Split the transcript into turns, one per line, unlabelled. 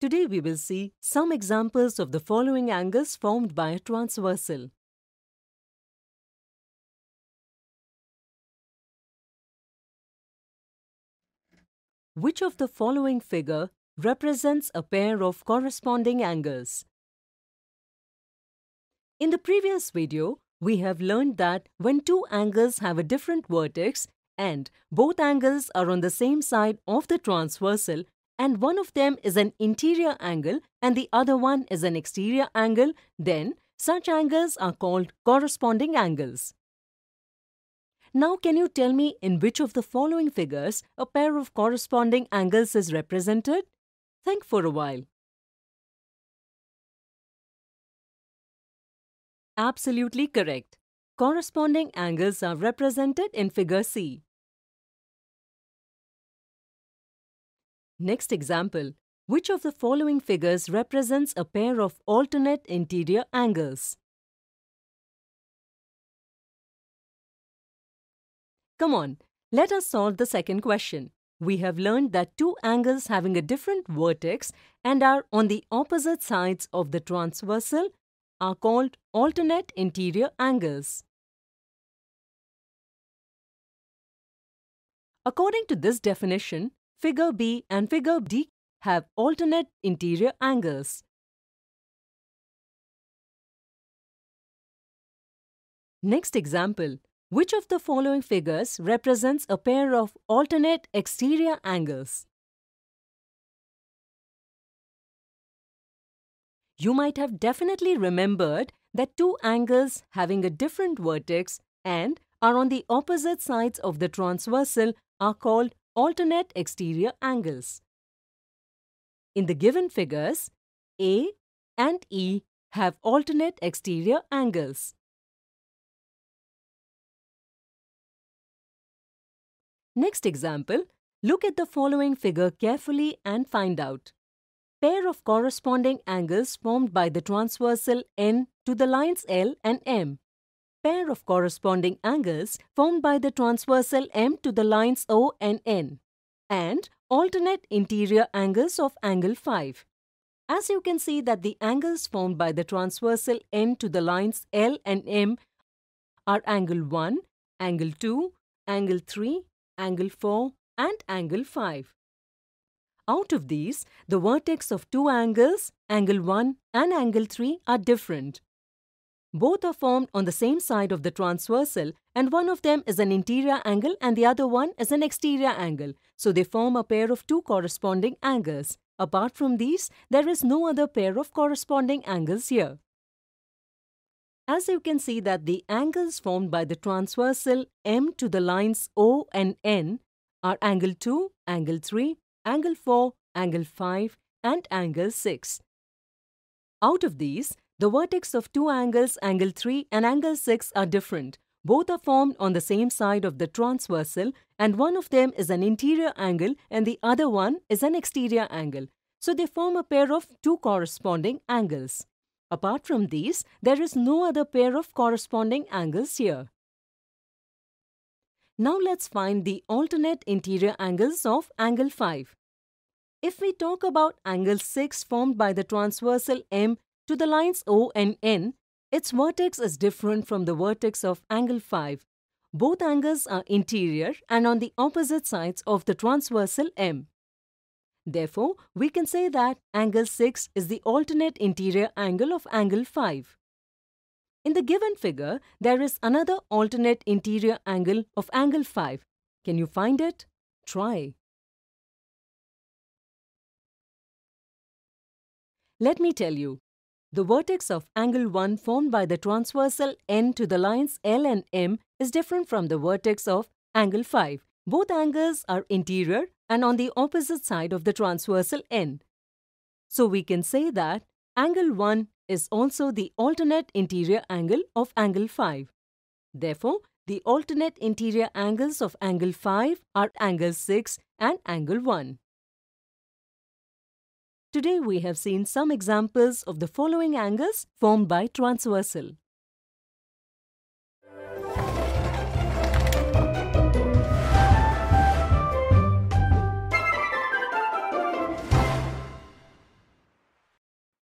Today we will see some examples of the following angles formed by a
transversal. Which of the following figure
represents a pair of corresponding angles? In the previous video, we have learned that when two angles have a different vertex and both angles are on the same side of the transversal, and one of them is an interior angle and the other one is an exterior angle, then such angles are called corresponding angles. Now can you tell me in which of the following figures a pair of corresponding angles is represented?
Think for a while. Absolutely correct. Corresponding angles are represented in figure C. Next example. Which of the following figures represents a pair of alternate interior angles? Come
on, let us solve the second question. We have learned that two angles having a different vertex and are on the opposite sides of the transversal are called alternate interior angles.
According to this definition, Figure B and Figure D have alternate interior angles. Next example. Which of the following figures represents a pair of alternate exterior angles?
You might have definitely remembered that two angles having a different vertex and are on the opposite sides of the transversal are called alternate exterior angles. In the given figures, A and E have alternate
exterior angles.
Next example, look at the following figure carefully and find out. Pair of corresponding angles formed by the transversal N to the lines L and M pair of corresponding angles formed by the transversal M to the lines O and N, and alternate interior angles of angle 5. As you can see that the angles formed by the transversal N to the lines L and M are angle 1, angle 2, angle 3, angle 4 and angle 5. Out of these, the vertex of two angles, angle 1 and angle 3 are different. Both are formed on the same side of the transversal and one of them is an interior angle and the other one is an exterior angle. So they form a pair of two corresponding angles. Apart from these, there is no other pair of corresponding angles here. As you can see that the angles formed by the transversal M to the lines O and N are angle 2, angle 3, angle 4, angle 5 and angle 6. Out of these, the vertex of two angles, angle 3 and angle 6 are different. Both are formed on the same side of the transversal and one of them is an interior angle and the other one is an exterior angle. So they form a pair of two corresponding angles. Apart from these, there is no other pair of corresponding angles here. Now let's find the alternate interior angles of angle 5. If we talk about angle 6 formed by the transversal M to the lines O and N, its vertex is different from the vertex of angle 5. Both angles are interior and on the opposite sides of the transversal M. Therefore, we can say that angle 6 is the alternate interior angle of angle 5. In the given figure, there is another alternate interior angle of angle 5. Can you find it? Try. Let me tell you, the vertex of angle 1 formed by the transversal N to the lines L and M is different from the vertex of angle 5. Both angles are interior and on the opposite side of the transversal N. So we can say that angle 1 is also the alternate interior angle of angle 5. Therefore, the alternate interior angles of angle 5 are angle 6 and angle 1. Today we have seen some examples of the following angles formed by transversal.